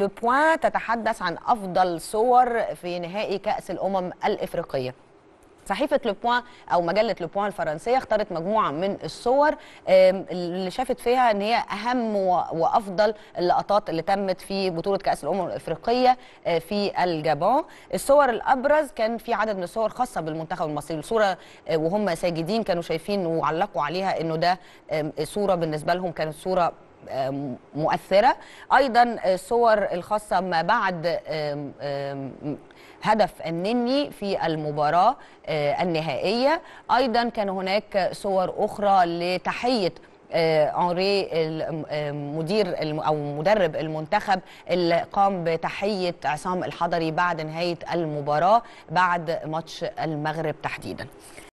بوان تتحدث عن أفضل صور في نهائي كأس الأمم الإفريقية صحيفة لوبوان أو مجلة لوبوان الفرنسية اختارت مجموعة من الصور اللي شافت فيها أن هي أهم وأفضل اللقطات اللي تمت في بطولة كأس الأمم الأفريقية آه، في الجابون الصور الأبرز كان في عدد من الصور خاصة بالمنتخب المصري الصورة آه، وهم ساجدين كانوا شايفين وعلقوا عليها أنه ده صورة بالنسبة لهم كانت صورة مؤثره ايضا الصور الخاصه ما بعد هدف النني في المباراه آه، النهائيه ايضا كان هناك صور اخرى لتحيه اونري آه، مدير او مدرب المنتخب اللي قام بتحيه عصام الحضري بعد نهايه المباراه بعد ماتش المغرب تحديدا